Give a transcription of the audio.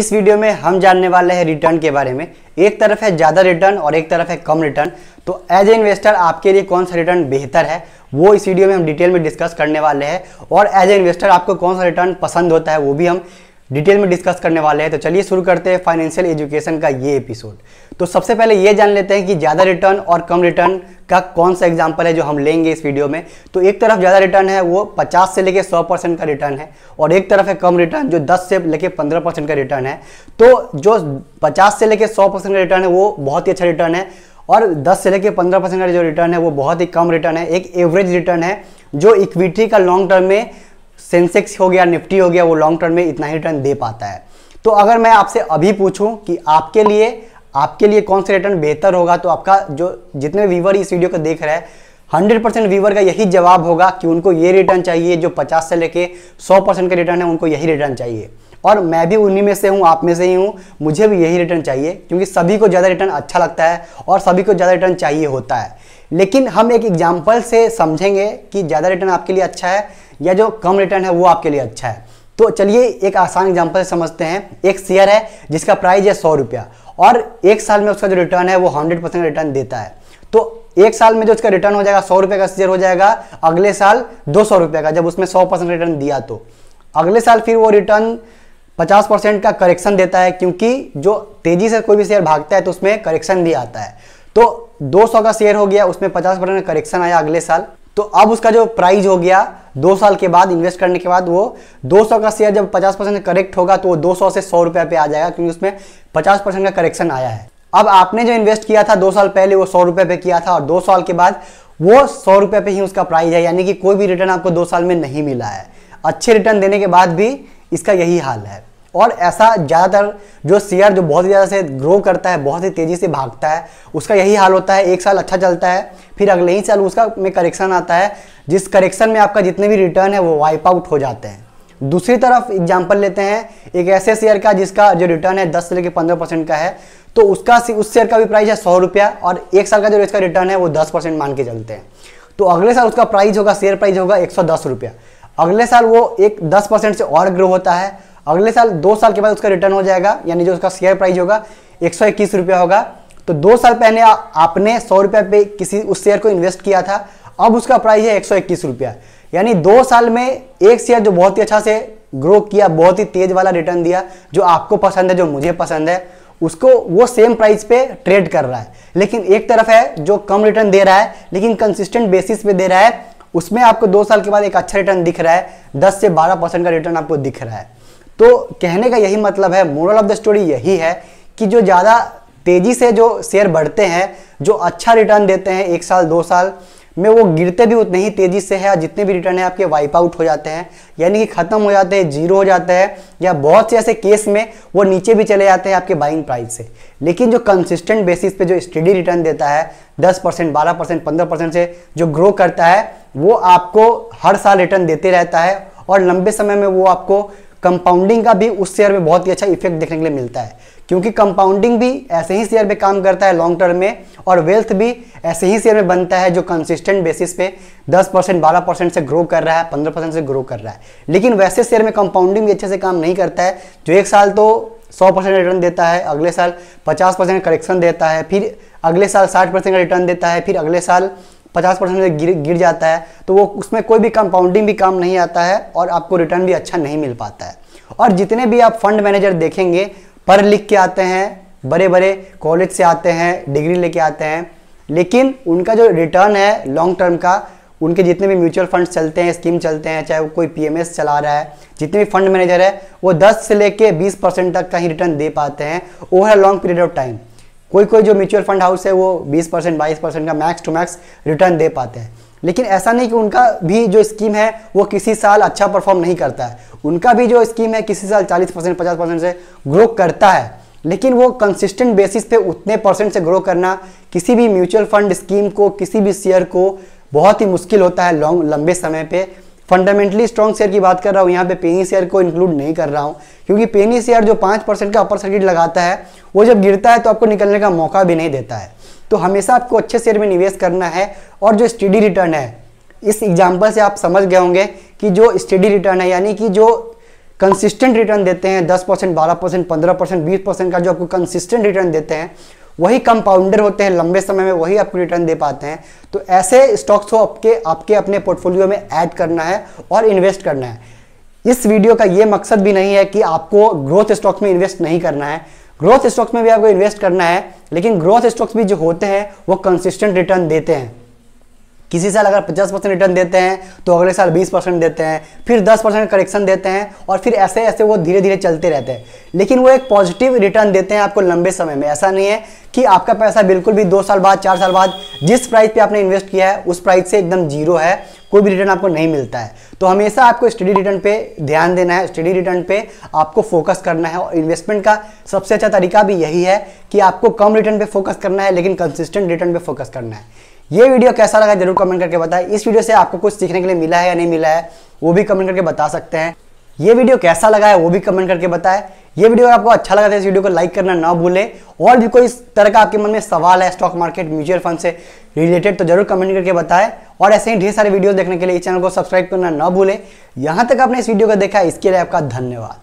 इस वीडियो में हम जानने वाले हैं रिटर्न के बारे में एक तरफ है ज़्यादा रिटर्न और एक तरफ है कम रिटर्न तो एज ए इन्वेस्टर आपके लिए कौन सा रिटर्न बेहतर है वो इस वीडियो में हम डिटेल में डिस्कस करने वाले हैं और एज ए इन्वेस्टर आपको कौन सा रिटर्न पसंद होता है वो भी हम डिटेल में डिस्कस करने वाले हैं तो चलिए शुरू करते हैं फाइनेंशियल एजुकेशन का ये एपिसोड तो सबसे पहले ये जान लेते हैं कि ज़्यादा रिटर्न और कम रिटर्न का कौन सा एग्जाम्पल है जो हम लेंगे इस वीडियो में तो एक तरफ ज़्यादा रिटर्न है वो 50 से लेके 100 परसेंट का रिटर्न है और एक तरफ है कम रिटर्न जो 10 से लेके 15 परसेंट का रिटर्न है तो जो 50 से लेके 100 परसेंट का रिटर्न है वो बहुत ही अच्छा रिटर्न है और 10 से लेके 15 परसेंट का जो रिटर्न है वो बहुत ही कम रिटर्न है एक एवरेज रिटर्न है जो इक्विटी का लॉन्ग टर्म में सेंसेक्स हो गया निफ्टी हो गया वो लॉन्ग टर्म में इतना ही रिटर्न दे पाता है तो अगर मैं आपसे अभी पूछूं कि आपके लिए आपके लिए कौन सा रिटर्न बेहतर होगा तो आपका जो जितने व्यूवर इस वीडियो को देख रहे हैं हंड्रेड परसेंट व्यूवर का यही जवाब होगा कि उनको ये रिटर्न चाहिए जो पचास से लेके सौ परसेंट का रिटर्न है उनको यही रिटर्न चाहिए और मैं भी उन्हीं में से हूँ आप में से ही हूँ मुझे भी यही रिटर्न चाहिए क्योंकि सभी को ज़्यादा रिटर्न अच्छा लगता है और सभी को ज़्यादा रिटर्न चाहिए होता है लेकिन हम एक एग्जाम्पल से समझेंगे कि ज़्यादा रिटर्न आपके लिए अच्छा है या जो कम रिटर्न है वो आपके लिए अच्छा है तो चलिए एक आसान एग्जाम्पल समझते हैं एक शेयर है जिसका प्राइस है सौ रुपया और एक साल में उसका जो रिटर्न है वो हंड्रेड परसेंट रिटर्न देता है तो एक साल में जो उसका रिटर्न हो जाएगा सौ रुपये का शेयर हो जाएगा अगले साल दो सौ रुपये का जब उसमें सौ परसेंट रिटर्न दिया तो अगले साल फिर वो रिटर्न पचास परसेंट का करेक्शन देता है क्योंकि जो तेजी से कोई भी शेयर भागता है तो उसमें करेक्शन भी आता है तो 200 का शेयर हो गया उसमें 50 परसेंट करेक्शन आया अगले साल तो अब उसका जो प्राइस हो गया दो साल के बाद इन्वेस्ट करने के बाद वो 200 का शेयर जब 50 परसेंट करेक्ट होगा तो वो 200 से सौ रुपया पे आ जाएगा क्योंकि उसमें 50 परसेंट का करेक्शन आया है अब आपने जो इन्वेस्ट किया था दो साल पहले वो सौ रुपये पे किया था और दो साल के बाद वो सौ रुपये पे ही उसका प्राइस है यानी कि कोई भी रिटर्न आपको दो साल में नहीं मिला है अच्छे रिटर्न देने के बाद भी इसका यही हाल है और ऐसा ज़्यादातर जो शेयर जो बहुत ही ज़्यादा से ग्रो करता है बहुत ही तेज़ी से भागता है उसका यही हाल होता है एक साल अच्छा चलता है फिर अगले ही साल उसका में करेक्शन आता है जिस करेक्शन में आपका जितने भी रिटर्न है वो वाइप आउट हो जाते हैं दूसरी तरफ एग्जाम्पल लेते हैं एक ऐसे शेयर का जिसका जो रिटर्न है दस से लेकर पंद्रह परसेंट का है तो उसका उस शेयर का भी प्राइस है सौ रुपया और एक साल का जो इसका रिटर्न है वो दस परसेंट मान के चलते हैं तो अगले साल उसका प्राइस होगा शेयर प्राइस होगा एक सौ दस रुपया अगले साल वो एक दस परसेंट से और ग्रो होता है अगले साल दो साल के बाद उसका रिटर्न हो जाएगा यानी जो उसका शेयर प्राइस होगा एक सौ इक्कीस रुपया होगा तो दो साल पहले आ, आपने सौ रुपया पे किसी उस शेयर को इन्वेस्ट किया था अब उसका प्राइस है एक सौ इक्कीस रुपया यानी दो साल में एक शेयर जो बहुत ही अच्छा से ग्रो किया बहुत ही तेज वाला रिटर्न दिया जो आपको पसंद है जो मुझे पसंद है उसको वो सेम प्राइस पे ट्रेड कर रहा है लेकिन एक तरफ है जो कम रिटर्न दे रहा है लेकिन कंसिस्टेंट बेसिस पे दे रहा है उसमें आपको दो साल के बाद एक अच्छा रिटर्न दिख रहा है दस से बारह परसेंट का रिटर्न आपको दिख रहा है तो कहने का यही मतलब है मोरल ऑफ द स्टोरी यही है कि जो ज़्यादा तेज़ी से जो शेयर बढ़ते हैं जो अच्छा रिटर्न देते हैं एक साल दो साल में वो गिरते भी उतने ही तेज़ी से है और जितने भी रिटर्न है आपके वाइप आउट हो जाते हैं यानी कि ख़त्म हो जाते हैं जीरो हो जाते हैं या बहुत से ऐसे केस में वो नीचे भी चले जाते हैं आपके बाइंग प्राइस से लेकिन जो कंसिस्टेंट बेसिस पे जो स्टडी रिटर्न देता है 10 परसेंट बारह परसेंट पंद्रह परसेंट से जो ग्रो करता है वो आपको हर साल रिटर्न देते रहता है और लंबे समय में वो आपको कंपाउंडिंग का भी उस शेयर में बहुत ही अच्छा इफेक्ट देखने के लिए मिलता है क्योंकि कंपाउंडिंग भी ऐसे ही शेयर में काम करता है लॉन्ग टर्म में और वेल्थ भी ऐसे ही शेयर में बनता है जो कंसिस्टेंट बेसिस पे 10 परसेंट बारह परसेंट से ग्रो कर रहा है 15 परसेंट से ग्रो कर रहा है लेकिन वैसे शेयर में कंपाउंडिंग भी अच्छे से काम नहीं करता है जो एक साल तो सौ परसेंट रिटर्न देता है अगले साल पचास परसेंट करेक्शन देता है फिर अगले साल साठ परसेंट का रिटर्न देता है फिर अगले साल पचास परसेंट गिर गिर जाता है तो वो उसमें कोई भी कंपाउंडिंग भी काम नहीं आता है और आपको रिटर्न भी अच्छा नहीं मिल पाता है और जितने भी आप फंड मैनेजर देखेंगे पढ़ लिख के आते हैं बड़े बड़े कॉलेज से आते हैं डिग्री लेके आते हैं लेकिन उनका जो रिटर्न है लॉन्ग टर्म का उनके जितने भी म्यूचुअल फंड चलते हैं स्कीम चलते हैं चाहे वो कोई पी चला रहा है जितने भी फंड मैनेजर है वो 10 से लेके 20 परसेंट तक का ही रिटर्न दे पाते हैं over long period of time कोई कोई जो म्यूचुअल फंड हाउस है वो 20 परसेंट बाईस परसेंट का मैक्स टू मैक्स रिटर्न दे पाते हैं लेकिन ऐसा नहीं कि उनका भी जो स्कीम है वो किसी साल अच्छा परफॉर्म नहीं करता है उनका भी जो स्कीम है किसी साल 40 परसेंट पचास परसेंट से ग्रो करता है लेकिन वो कंसिस्टेंट बेसिस पे उतने परसेंट से ग्रो करना किसी भी म्यूचुअल फंड स्कीम को किसी भी शेयर को बहुत ही मुश्किल होता है लॉन्ग लंबे समय पर फंडामेंटली स्ट्रॉन्ग शेयर की बात कर रहा हूँ यहाँ पे पेनी शेयर को इंक्लूड नहीं कर रहा हूँ क्योंकि पेनी शेयर जो पाँच परसेंट का अपर सर्किट लगाता है वो जब गिरता है तो आपको निकलने का मौका भी नहीं देता है तो हमेशा आपको अच्छे शेयर में निवेश करना है और जो स्टडी रिटर्न है इस एग्जाम्पल से आप समझ गए होंगे कि जो स्टडी रिटर्न है यानी कि जो कंसिस्टेंट रिटर्न देते हैं दस परसेंट बारह परसेंट पंद्रह परसेंट बीस परसेंट का जो आपको कंसिस्टेंट रिटर्न देते हैं वही कंपाउंडर होते हैं लंबे समय में वही आपको रिटर्न दे पाते हैं तो ऐसे स्टॉक्स को आपके आपके अपने पोर्टफोलियो में ऐड करना है और इन्वेस्ट करना है इस वीडियो का ये मकसद भी नहीं है कि आपको ग्रोथ स्टॉक्स में इन्वेस्ट नहीं करना है ग्रोथ स्टॉक्स में भी आपको इन्वेस्ट करना है लेकिन ग्रोथ स्टॉक्स भी जो होते हैं वो कंसिस्टेंट रिटर्न देते हैं किसी साल अगर 50 परसेंट रिटर्न देते हैं तो अगले साल 20 परसेंट देते हैं फिर 10 परसेंट करेक्शन देते हैं और फिर ऐसे ऐसे वो धीरे धीरे चलते रहते हैं लेकिन वो एक पॉजिटिव रिटर्न देते हैं आपको लंबे समय में ऐसा नहीं है कि आपका पैसा बिल्कुल भी दो साल बाद चार साल बाद जिस प्राइस पे आपने इन्वेस्ट किया है उस प्राइस से एकदम जीरो है कोई भी रिटर्न आपको नहीं मिलता है तो हमेशा आपको स्टडी रिटर्न पे ध्यान देना है स्टडी रिटर्न पे आपको फोकस करना है और इन्वेस्टमेंट का सबसे अच्छा तरीका भी यही है कि आपको कम रिटर्न पे फोकस करना है लेकिन कंसिस्टेंट रिटर्न पे फोकस करना है ये वीडियो कैसा लगा जरूर कमेंट करके बताएं इस वीडियो से आपको कुछ सीखने के लिए मिला है या नहीं मिला है वो भी कमेंट करके बता सकते हैं ये वीडियो कैसा लगा है वो भी कमेंट करके बताएं ये वीडियो आपको अच्छा लगा तो इस वीडियो को लाइक करना ना भूलें और भी कोई इस तरह का आपके मन में सवाल है स्टॉक मार्केट म्यूचुअल फंड से रिलेटेड तो जरूर कमेंट करके बताएं और ऐसे ही ढेर सारे वीडियो देखने के लिए इस चैनल को सब्सक्राइब करना ना भूलें यहाँ तक आपने इस वीडियो को देखा इसके लिए आपका धन्यवाद